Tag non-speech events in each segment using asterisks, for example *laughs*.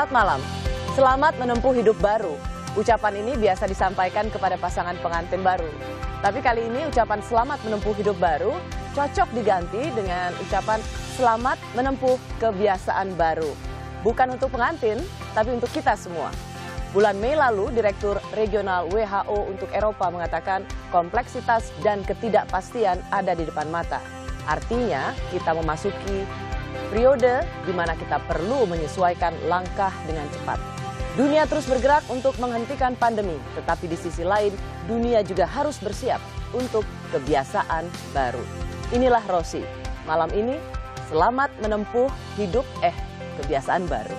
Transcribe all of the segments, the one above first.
saat malam. Selamat menempuh hidup baru. Ucapan ini biasa disampaikan kepada pasangan pengantin baru. Tapi kali ini ucapan selamat menempuh hidup baru cocok diganti dengan ucapan selamat menempuh kebiasaan baru. Bukan untuk pengantin, tapi untuk kita semua. Bulan Mei lalu, Direktur Regional WHO untuk Eropa mengatakan kompleksitas dan ketidakpastian ada di depan mata. Artinya, kita memasuki periode di mana kita perlu menyesuaikan langkah dengan cepat. Dunia terus bergerak untuk menghentikan pandemi, tetapi di sisi lain dunia juga harus bersiap untuk kebiasaan baru. Inilah Rosi. Malam ini, selamat menempuh hidup eh kebiasaan baru.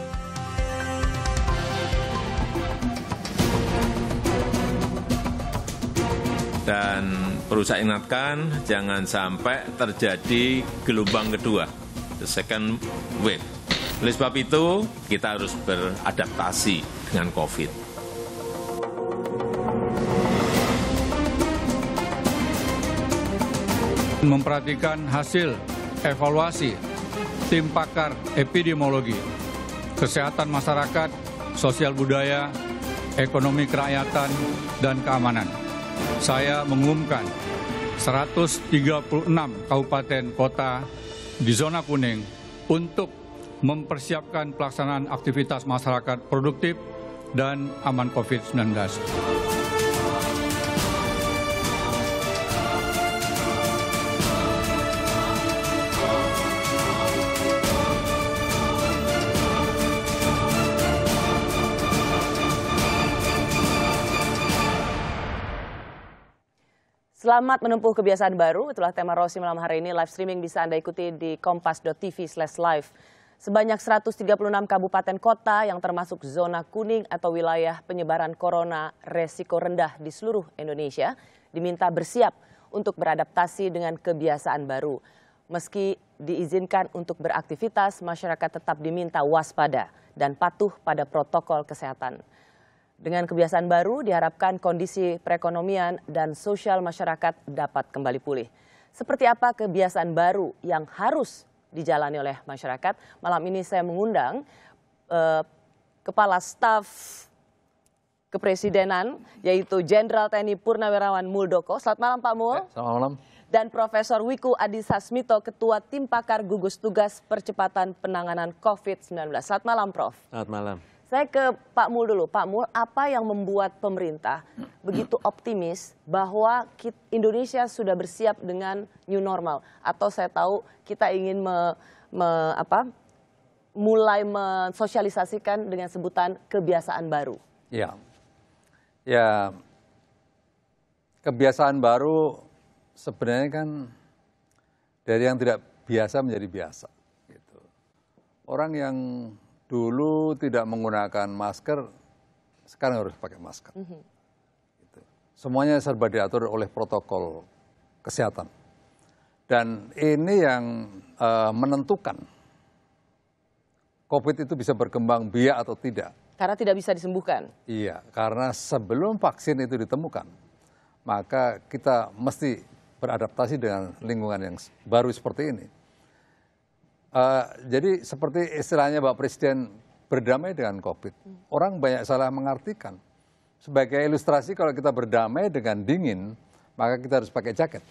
Dan perlu saya ingatkan, jangan sampai terjadi gelombang kedua the second wave. Oleh sebab itu, kita harus beradaptasi dengan COVID. memperhatikan hasil evaluasi tim pakar epidemiologi, kesehatan masyarakat, sosial budaya, ekonomi kerakyatan, dan keamanan. Saya mengumumkan 136 kabupaten kota di zona kuning untuk mempersiapkan pelaksanaan aktivitas masyarakat produktif dan aman COVID-19. Selamat menempuh kebiasaan baru, itulah tema Rosi malam hari ini. Live streaming bisa Anda ikuti di kompas.tv slash live. Sebanyak 136 kabupaten kota yang termasuk zona kuning atau wilayah penyebaran corona resiko rendah di seluruh Indonesia diminta bersiap untuk beradaptasi dengan kebiasaan baru. Meski diizinkan untuk beraktivitas, masyarakat tetap diminta waspada dan patuh pada protokol kesehatan. Dengan kebiasaan baru, diharapkan kondisi perekonomian dan sosial masyarakat dapat kembali pulih. Seperti apa kebiasaan baru yang harus dijalani oleh masyarakat? Malam ini saya mengundang eh, Kepala Staf Kepresidenan, yaitu Jenderal TNI Purnawirawan Muldoko. Selamat malam Pak Mul. Ya, selamat malam. Dan Profesor Wiku Adhisa Smito, Ketua Tim Pakar Gugus Tugas Percepatan Penanganan COVID-19. Selamat malam Prof. Selamat malam. Saya ke Pak Mul dulu. Pak Mul, apa yang membuat pemerintah begitu optimis bahwa Indonesia sudah bersiap dengan new normal? Atau saya tahu kita ingin me, me, apa, mulai mensosialisasikan dengan sebutan kebiasaan baru? Ya, ya kebiasaan baru sebenarnya kan dari yang tidak biasa menjadi biasa. Gitu. Orang yang dulu tidak menggunakan masker, sekarang harus pakai masker. Mm -hmm. Semuanya serba diatur oleh protokol kesehatan. Dan ini yang uh, menentukan COVID itu bisa berkembang biak atau tidak. Karena tidak bisa disembuhkan. Iya, karena sebelum vaksin itu ditemukan, maka kita mesti beradaptasi dengan lingkungan yang baru seperti ini. Eh, jadi seperti istilahnya Bapak Presiden berdamai dengan COVID. Orang banyak salah mengartikan. Sebagai ilustrasi kalau kita berdamai dengan dingin, maka kita harus pakai jaket.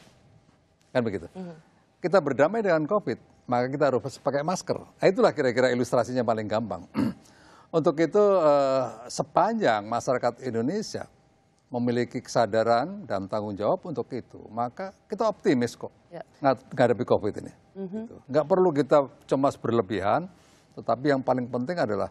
Kan begitu. Mm-hmm. Kita berdamai dengan COVID, maka kita harus pakai masker. Nah, itulah kira-kira ilustrasinya paling gampang. *clears throat* Untuk itu eh, sepanjang masyarakat Indonesia memiliki kesadaran dan tanggung jawab untuk itu, maka kita optimis kok ya. menghadapi COVID ini. Mm -hmm. Nggak perlu kita cemas berlebihan, tetapi yang paling penting adalah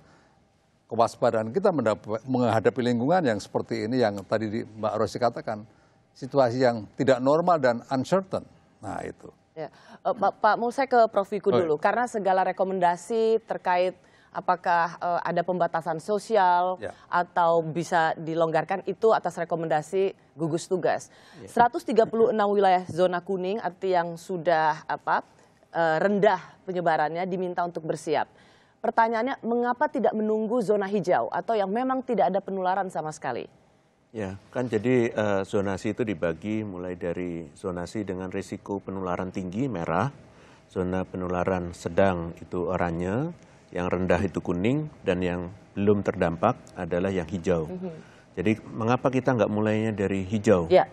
kewaspadaan kita menghadapi lingkungan yang seperti ini yang tadi Mbak Rosi katakan, situasi yang tidak normal dan uncertain. Nah itu. Ya. Uh, Pak, Pak mau saya ke Prof Wiku oh, iya. dulu, oh, karena segala rekomendasi terkait apakah uh, ada pembatasan sosial ya. atau bisa dilonggarkan itu atas rekomendasi gugus tugas. Ya. 136 wilayah zona kuning arti yang sudah apa uh, rendah penyebarannya diminta untuk bersiap. Pertanyaannya mengapa tidak menunggu zona hijau atau yang memang tidak ada penularan sama sekali? Ya, kan jadi uh, zonasi itu dibagi mulai dari zonasi dengan risiko penularan tinggi merah, zona penularan sedang itu oranye, yang rendah itu kuning dan yang belum terdampak adalah yang hijau. Mm -hmm. Jadi mengapa kita nggak mulainya dari hijau? Yeah.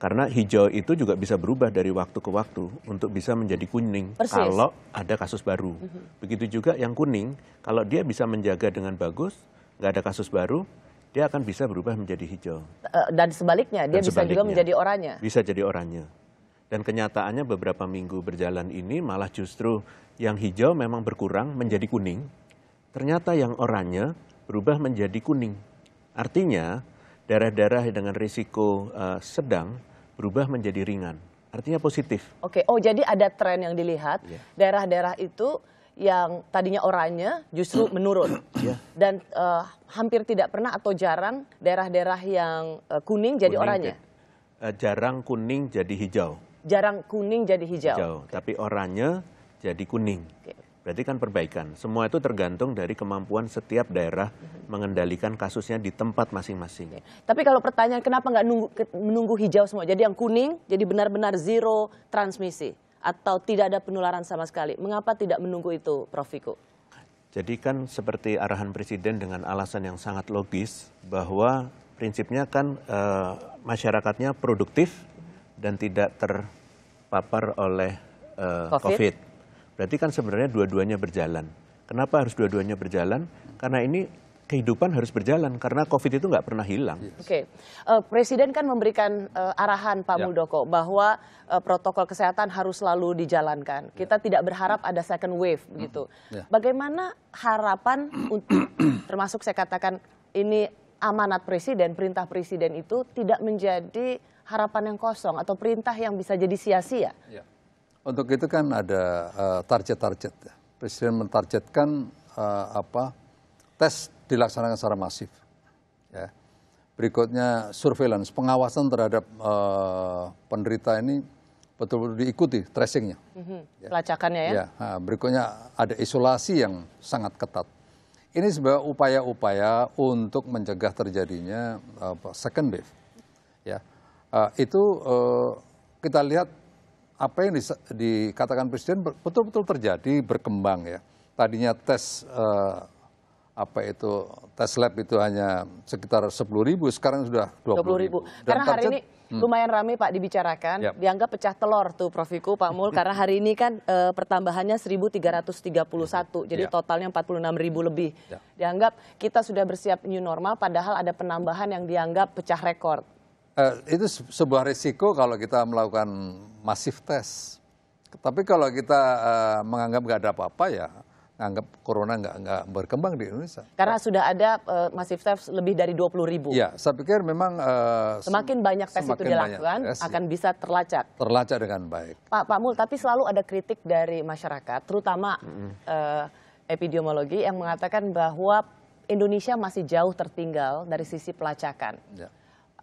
Karena hijau itu juga bisa berubah dari waktu ke waktu untuk bisa menjadi kuning Persis. kalau ada kasus baru. Mm -hmm. Begitu juga yang kuning, kalau dia bisa menjaga dengan bagus, nggak ada kasus baru, dia akan bisa berubah menjadi hijau. Eh, dan sebaliknya, dia sebaliknya, bisa juga menjadi oranye. Bisa jadi oranye. Dan kenyataannya beberapa minggu berjalan ini malah justru yang hijau memang berkurang menjadi kuning, ternyata yang oranye berubah menjadi kuning. Artinya, daerah-daerah dengan risiko uh, sedang berubah menjadi ringan. Artinya positif. Oke, oh jadi ada tren yang dilihat, iya. daerah-daerah yeah. itu yang tadinya oranye justru *clears throat* menurun. Yeah. Dan uh, hampir tidak pernah atau jarang daerah-daerah yang uh, kuning jadi kuning oranye. Uh, jarang kuning jadi hijau. Jarang kuning jadi hijau. hijau. Okay. Tapi oranye jadi kuning. Berarti kan perbaikan. Semua itu tergantung dari kemampuan setiap daerah mengendalikan kasusnya di tempat masing-masing. Tapi kalau pertanyaan kenapa nggak nunggu, menunggu hijau semua? Jadi yang kuning jadi benar-benar zero transmisi atau tidak ada penularan sama sekali. Mengapa tidak menunggu itu, Prof. Viko? Jadi kan seperti arahan Presiden dengan alasan yang sangat logis bahwa prinsipnya kan e, masyarakatnya produktif dan tidak terpapar oleh e, COVID. COVID. Berarti kan sebenarnya dua-duanya berjalan. Kenapa harus dua-duanya berjalan? Karena ini kehidupan harus berjalan karena COVID itu nggak pernah hilang. Yes. Oke, okay. uh, eh, Presiden kan memberikan uh, arahan Pak ya. Muldoko bahwa uh, protokol kesehatan harus selalu dijalankan. Ya. Kita tidak berharap ada second wave begitu. Ya. Bagaimana harapan untuk *clears throat* termasuk saya katakan ini amanat Presiden, perintah Presiden itu tidak menjadi harapan yang kosong atau perintah yang bisa jadi sia-sia. Ya. Untuk itu kan ada eh, target-target. Uh, Presiden mentargetkan uh, apa tes dilaksanakan secara masif. Ya. Berikutnya surveillance, pengawasan terhadap uh, penderita ini betul-betul diikuti tracingnya. Mm-hmm. Ya. Pelacakannya ya. ya. Nah, berikutnya ada isolasi yang sangat ketat. Ini sebuah upaya-upaya untuk mencegah terjadinya uh, second wave. Ya. Uh, itu uh, kita lihat apa yang dikatakan presiden betul betul terjadi berkembang ya tadinya tes eh, apa itu tes lab itu hanya sekitar 10 ribu sekarang sudah 20, 20 ribu. ribu. Karena hari ini hmm. lumayan ramai Pak dibicarakan, yep. dianggap pecah telur tuh Prof Iku, Pak Mul *laughs* karena hari ini kan e, pertambahannya 1331. Jadi yep. totalnya 46 ribu lebih. Yep. Dianggap kita sudah bersiap new normal padahal ada penambahan yang dianggap pecah rekor. Eh, itu sebuah risiko kalau kita melakukan masif tes. Tapi kalau kita uh, menganggap nggak ada apa-apa ya, anggap corona nggak nggak berkembang di Indonesia. Karena sudah ada uh, masif tes lebih dari 20 ribu. Ya, saya pikir memang uh, semakin banyak tes semakin itu dilakukan tes, akan ya. bisa terlacak. Terlacak dengan baik. Pak Pak Mul, tapi selalu ada kritik dari masyarakat, terutama -hmm. uh, epidemiologi yang mengatakan bahwa Indonesia masih jauh tertinggal dari sisi pelacakan. Ya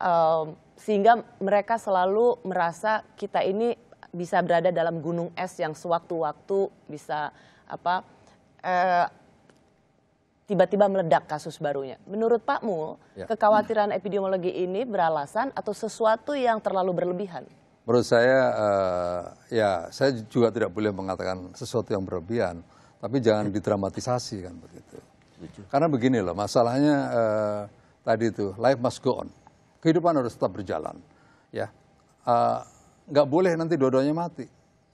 um, sehingga mereka selalu merasa kita ini bisa berada dalam gunung es yang sewaktu-waktu bisa apa eh, tiba-tiba uh, meledak kasus barunya. Menurut Pak Mul, ya. kekhawatiran epidemiologi ini beralasan atau sesuatu yang terlalu berlebihan? Menurut saya, uh, ya saya juga tidak boleh mengatakan sesuatu yang berlebihan, tapi jangan ya. didramatisasi kan begitu. Karena begini loh, masalahnya uh, tadi itu life must go on kehidupan harus tetap berjalan ya eh, nggak uh, boleh nanti dua-duanya mati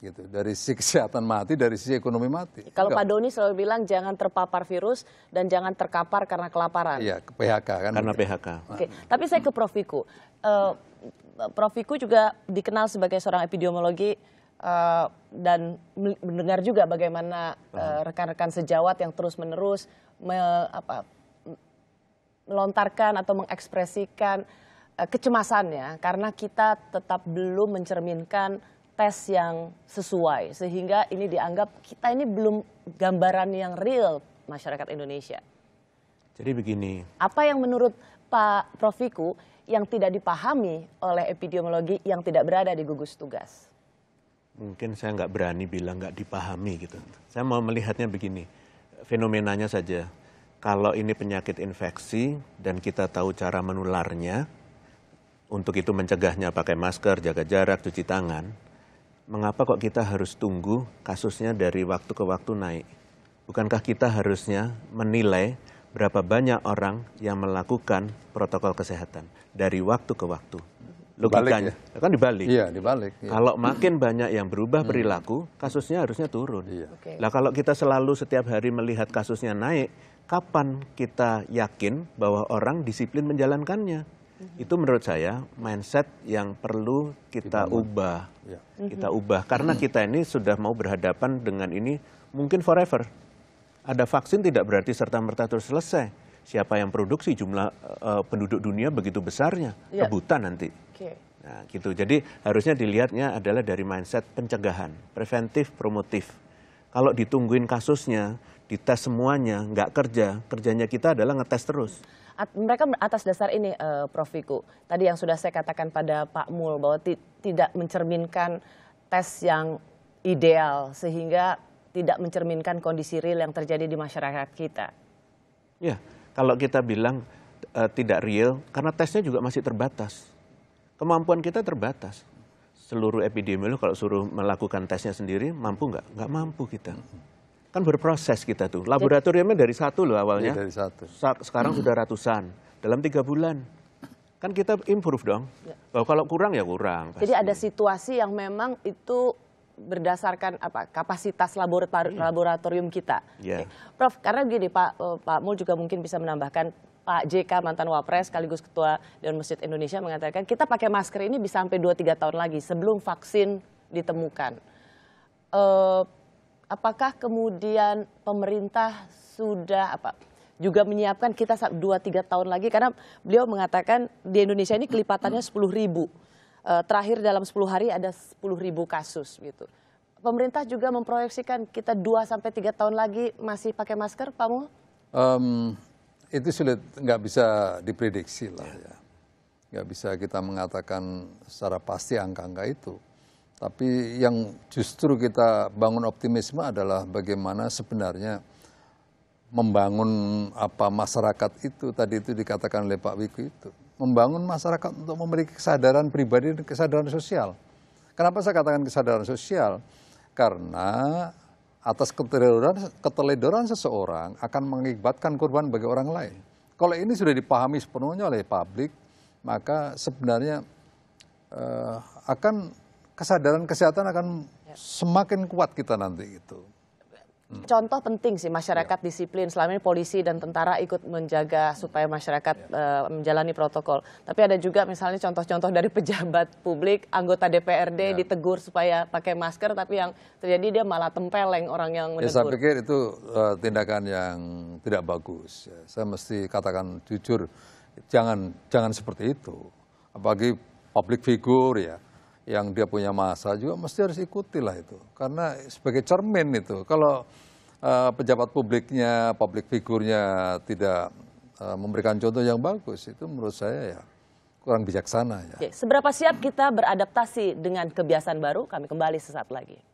gitu dari sisi *laughs* kesehatan mati dari sisi ekonomi mati kalau Pak Doni selalu bilang jangan terpapar virus dan jangan terkapar karena kelaparan iya PHK kan karena begitu. PHK oke okay. tapi saya ke Prof Viku uh, Prof Viku juga dikenal sebagai seorang epidemiologi uh, dan mendengar juga bagaimana rekan-rekan uh, sejawat yang terus-menerus me, melontarkan atau mengekspresikan Eh, kecemasan ya karena kita tetap belum mencerminkan tes yang sesuai sehingga ini dianggap kita ini belum gambaran yang real masyarakat Indonesia. Jadi begini. Apa yang menurut Pak Profiku yang tidak dipahami oleh epidemiologi yang tidak berada di gugus tugas? Mungkin saya nggak berani bilang nggak dipahami gitu. Saya mau melihatnya begini, fenomenanya saja. Kalau ini penyakit infeksi dan kita tahu cara menularnya, untuk itu mencegahnya pakai masker, jaga jarak, cuci tangan, mengapa kok kita harus tunggu kasusnya dari waktu ke waktu naik? Bukankah kita harusnya menilai berapa banyak orang yang melakukan protokol kesehatan dari waktu ke waktu? Logikanya ya? kan dibalik. Iya, dibalik. Iya. Kalau makin banyak yang berubah hmm. perilaku, kasusnya harusnya turun. Iya. Okay. kalau kita selalu setiap hari melihat kasusnya naik, kapan kita yakin bahwa orang disiplin menjalankannya? itu menurut saya mindset yang perlu kita ubah ya. kita mhm. ubah karena kita ini sudah mau berhadapan dengan ini mungkin forever ada vaksin tidak berarti serta merta terus selesai siapa yang produksi jumlah uh, penduduk dunia begitu besarnya ya. kebutan nanti okay. nah gitu jadi harusnya dilihatnya adalah dari mindset pencegahan preventif promotif kalau ditungguin kasusnya dites semuanya, nggak kerja, kerjanya kita adalah ngetes terus. At, mereka atas dasar ini, uh, Prof. Viku, tadi yang sudah saya katakan pada Pak Mul bahwa tidak mencerminkan tes yang ideal sehingga tidak mencerminkan kondisi real yang terjadi di masyarakat kita. Ya, kalau kita bilang uh, tidak real, karena tesnya juga masih terbatas. Kemampuan kita terbatas. Seluruh epidemiolog kalau suruh melakukan tesnya sendiri, mampu nggak? Nggak mampu kita kan berproses kita tuh. Laboratoriumnya dari satu loh iya, awalnya. Ya, dari satu. Sekarang hmm. sudah ratusan dalam tiga bulan. Kan kita improve dong. Ya. Oh, kalau kurang ya kurang. Pasti. Jadi ada situasi yang memang itu berdasarkan apa kapasitas laborator, hmm. laboratorium kita. Ya. Prof, karena gini Pak eh, Pak Mul juga mungkin bisa menambahkan Pak JK mantan Wapres sekaligus Ketua Dewan Masjid Indonesia mengatakan kita pakai masker ini bisa sampai 2-3 tahun lagi sebelum vaksin ditemukan. Uh, apakah kemudian pemerintah sudah apa juga menyiapkan kita 2-3 tahun lagi karena beliau mengatakan di Indonesia ini kelipatannya 10 hmm. ribu. Eh, terakhir dalam 10 hari ada 10 ribu kasus gitu. Pemerintah juga memproyeksikan kita 2-3 tahun lagi masih pakai masker Pak Mu? Um, itu sulit, nggak bisa diprediksi lah ya. Nggak bisa kita mengatakan secara pasti angka-angka itu. Tapi yang justru kita bangun optimisme adalah bagaimana sebenarnya membangun apa masyarakat itu tadi itu dikatakan oleh Pak Wiku itu membangun masyarakat untuk memiliki kesadaran pribadi dan kesadaran sosial. Kenapa saya katakan kesadaran sosial? Karena atas keteledoran, keteledoran seseorang akan mengibatkan korban bagi orang lain. Kalau ini sudah dipahami sepenuhnya oleh publik, maka sebenarnya eh, akan kesadaran kesehatan akan ya. semakin kuat kita nanti itu. Hmm. Contoh penting sih masyarakat ya. disiplin. Selama ini polisi dan tentara ikut menjaga hmm. supaya masyarakat ya. uh, menjalani protokol. Tapi ada juga misalnya contoh-contoh dari pejabat publik, anggota DPRD ya. ditegur supaya pakai masker, tapi yang terjadi dia malah tempeleng orang yang menegur. Ya, saya pikir itu uh, tindakan yang tidak bagus. Ya. Saya mesti katakan jujur, jangan jangan seperti itu. Apalagi publik figur ya yang dia punya masa juga mesti harus ikutilah itu. Karena sebagai cermin itu, kalau uh, pejabat publiknya, publik figurnya tidak uh, memberikan contoh yang bagus, itu menurut saya ya kurang bijaksana. Ya. Oke, seberapa siap kita beradaptasi dengan kebiasaan baru? Kami kembali sesaat lagi.